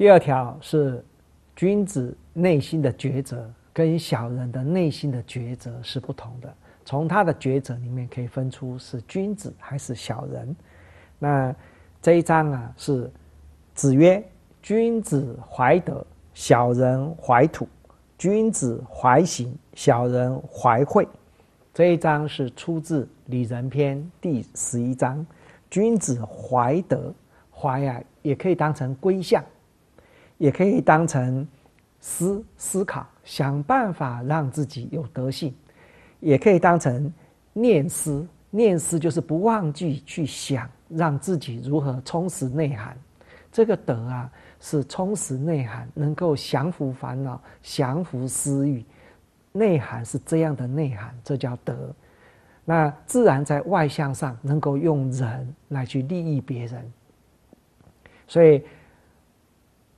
第二条是，君子内心的抉择跟小人的内心的抉择是不同的。从他的抉择里面可以分出是君子还是小人。那这一章啊是子曰：“君子怀德，小人怀土；君子怀刑，小人怀惠。”这一章是出自《礼仁篇》第十一章：“君子怀德，怀啊也可以当成归向。”也可以当成思思考，想办法让自己有德性；也可以当成念思，念思就是不忘记去想，让自己如何充实内涵。这个德啊，是充实内涵，能够降服烦恼、降服私欲，内涵是这样的内涵，这叫德。那自然在外向上能够用人来去利益别人，所以。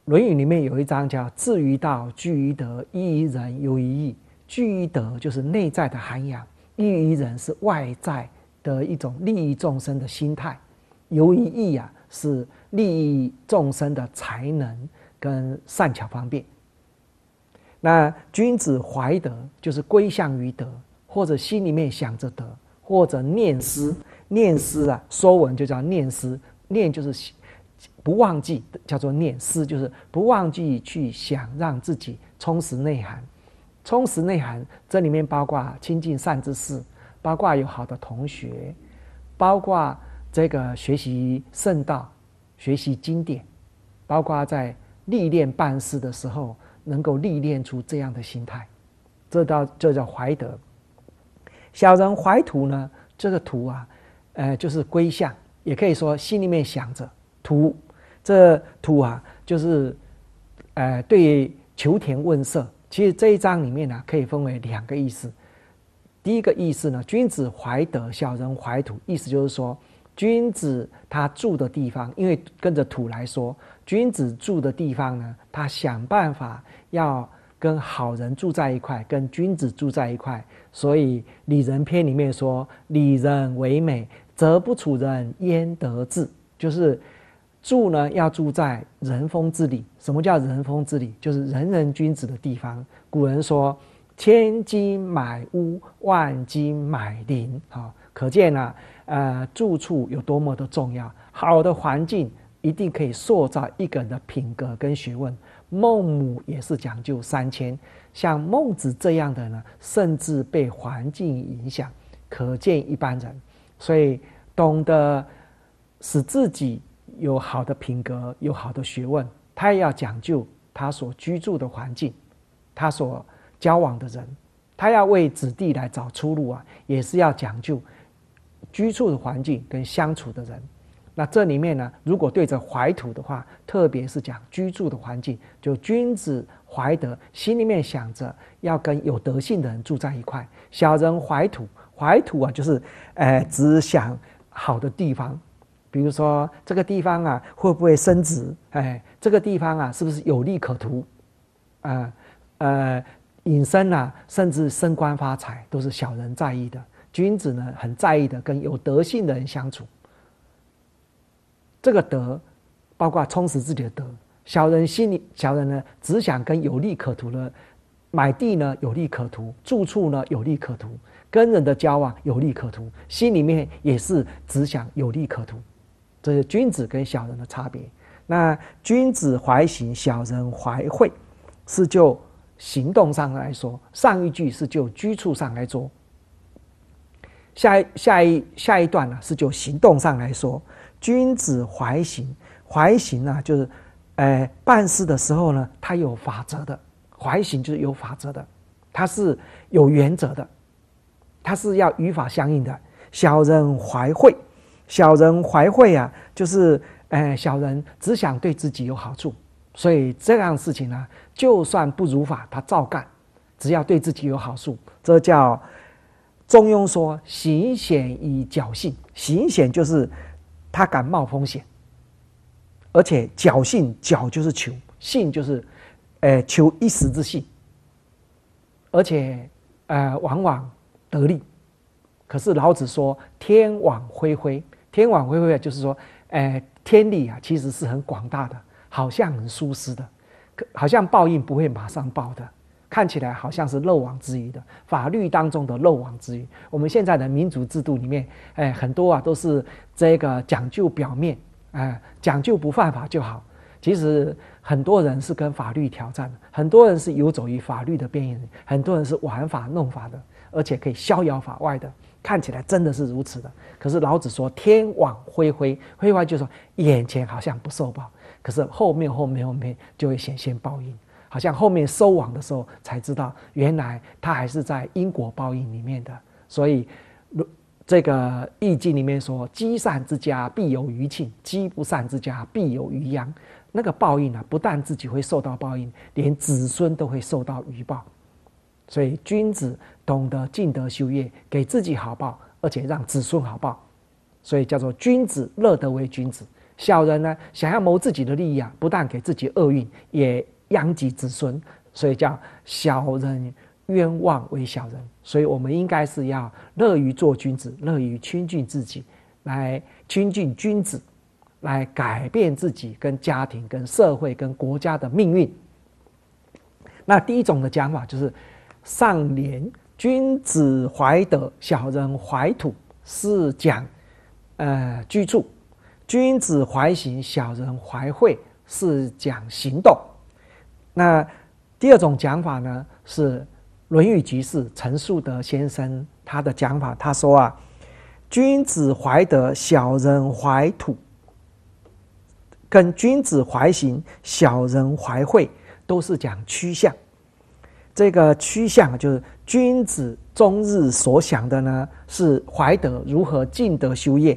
《论语》里面有一章叫“志于道，据于德，一于仁，游于义”。据于德就是内在的涵养，一于仁是外在的一种利益众生的心态，游于义啊是利益众生的才能跟善巧方便。那君子怀德，就是归向于德，或者心里面想着德，或者念思，念思啊，《说文》就叫念思，念就是。不忘记叫做念思，就是不忘记去想，让自己充实内涵，充实内涵。这里面包括亲近善知识，包括有好的同学，包括这个学习圣道、学习经典，包括在历练办事的时候能够历练出这样的心态，这道就叫怀德。小人怀土呢，这个土啊，呃，就是归向，也可以说心里面想着。土，这土啊，就是，呃，对求田问舍。其实这一章里面呢，可以分为两个意思。第一个意思呢，君子怀德，小人怀土。意思就是说，君子他住的地方，因为跟着土来说，君子住的地方呢，他想办法要跟好人住在一块，跟君子住在一块。所以《礼仁篇》里面说：“礼人为美，则不处人焉得志。”就是。住呢，要住在人风之里。什么叫人风之里？就是人人君子的地方。古人说：“千金买屋，万金买邻。”啊，可见呢，呃，住处有多么的重要。好的环境一定可以塑造一个人的品格跟学问。孟母也是讲究三千，像孟子这样的呢，甚至被环境影响，可见一般人。所以，懂得使自己。有好的品格，有好的学问，他也要讲究他所居住的环境，他所交往的人，他要为子弟来找出路啊，也是要讲究居住的环境跟相处的人。那这里面呢，如果对着怀土的话，特别是讲居住的环境，就君子怀德，心里面想着要跟有德性的人住在一块；小人怀土，怀土啊，就是哎只想好的地方。比如说这个地方啊会不会升值？哎，这个地方啊是不是有利可图？啊，呃，隐身啊，甚至升官发财都是小人在意的，君子呢很在意的，跟有德性的人相处。这个德，包括充实自己的德。小人心里，小人呢只想跟有利可图的，买地呢有利可图，住处呢有利可图，跟人的交往有利可图，心里面也是只想有利可图。这是君子跟小人的差别。那君子怀行，小人怀惠，是就行动上来说；上一句是就居处上来说。下下一下一段呢，是就行动上来说。君子怀行，怀行呢，就是，呃，办事的时候呢，他有法则的，怀行就是有法则的，他是有原则的，他是要与法相应的。小人怀惠。小人怀惠啊，就是，呃，小人只想对自己有好处，所以这样事情呢，就算不如法，他照干，只要对自己有好处，这叫中庸说行险以侥幸，行险就是他敢冒风险，而且侥幸，侥就是求，幸就是，呃求一时之幸，而且，呃，往往得利。可是老子说：“天网恢恢，天网恢恢啊，就是说，哎，天理啊，其实是很广大的，好像很舒适的，好像报应不会马上报的，看起来好像是漏网之鱼的法律当中的漏网之鱼。我们现在的民主制度里面，哎，很多啊都是这个讲究表面，哎，讲究不犯法就好。其实很多人是跟法律挑战的，很多人是游走于法律的边缘，很多人是玩法弄法的，而且可以逍遥法外的。”看起来真的是如此的，可是老子说天网恢恢，恢恢就说眼前好像不受报，可是后面后面后面就会显现报应，好像后面收网的时候才知道，原来他还是在因果报应里面的。所以，这个《易经》里面说，积善之家必有余庆，积不善之家必有余殃。那个报应呢，不但自己会受到报应，连子孙都会受到余报。所以君子懂得尽德修业，给自己好报，而且让子孙好报，所以叫做君子乐得为君子。小人呢，想要谋自己的利益啊，不但给自己厄运，也殃及子孙，所以叫小人冤枉为小人。所以我们应该是要乐于做君子，乐于亲近自己，来亲近君子，来改变自己跟家庭、跟社会、跟国家的命运。那第一种的讲法就是。上联“君子怀德，小人怀土”是讲，呃，居住；“君子怀行，小人怀惠”是讲行动。那第二种讲法呢，是《论语集是陈树德先生他的讲法，他说啊，“君子怀德，小人怀土”，跟“君子怀行，小人怀惠”都是讲趋向。这个趋向就是君子终日所想的呢，是怀德如何尽德修业；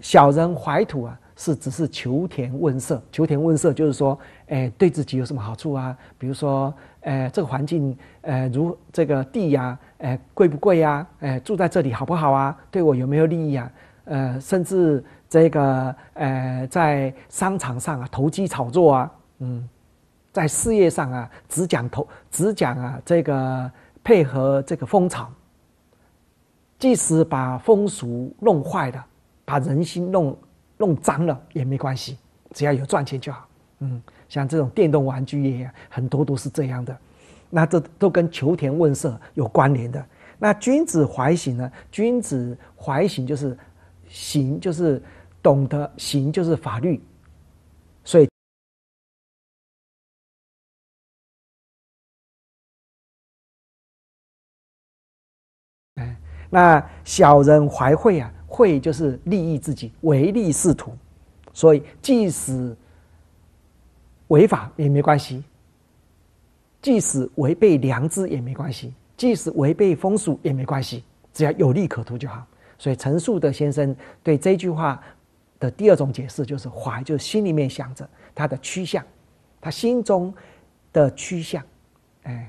小人怀土啊，是只是求田问舍。求田问舍就是说，哎，对自己有什么好处啊？比如说，哎，这个环境，哎，如这个地呀，哎，贵不贵啊？哎，住在这里好不好啊？对我有没有利益啊？呃，甚至这个，呃，在商场上啊，投机炒作啊，嗯。在事业上啊，只讲投，只讲啊，这个配合这个风潮，即使把风俗弄坏了，把人心弄弄脏了也没关系，只要有赚钱就好。嗯，像这种电动玩具业，很多都是这样的。那这都跟求田问舍有关联的。那君子怀刑呢？君子怀刑就是刑，就是懂得刑，就是法律。那小人怀惠啊，惠就是利益自己，唯利是图，所以即使违法也没关系，即使违背良知也没关系，即使违背风俗也没关系，只要有利可图就好。所以陈树德先生对这句话的第二种解释就是“怀”，就是心里面想着他的趋向，他心中的趋向。哎，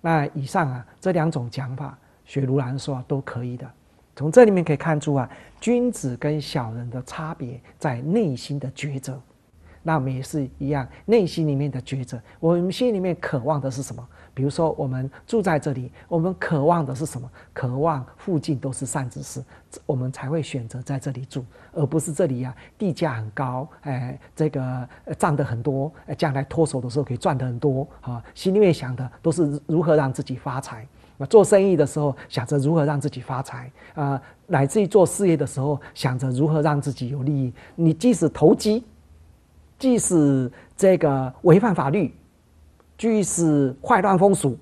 那以上啊这两种讲法。雪如兰说：“都可以的，从这里面可以看出啊，君子跟小人的差别在内心的抉择。那我们也是一样，内心里面的抉择。我们心里面渴望的是什么？比如说，我们住在这里，我们渴望的是什么？渴望附近都是善知识，我们才会选择在这里住，而不是这里呀，地价很高，哎，这个占的很多，将来脱手的时候可以赚的很多啊。心里面想的都是如何让自己发财。”那做生意的时候想着如何让自己发财，啊，乃至于做事业的时候想着如何让自己有利益。你即使投机，即使这个违反法律，即使坏乱风俗，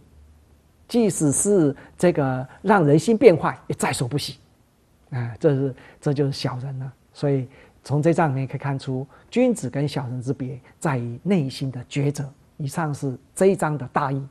即使是这个让人心变坏，也在所不惜。啊，这是这就是小人了。所以从这章里面可以看出，君子跟小人之别在于内心的抉择。以上是这一章的大意。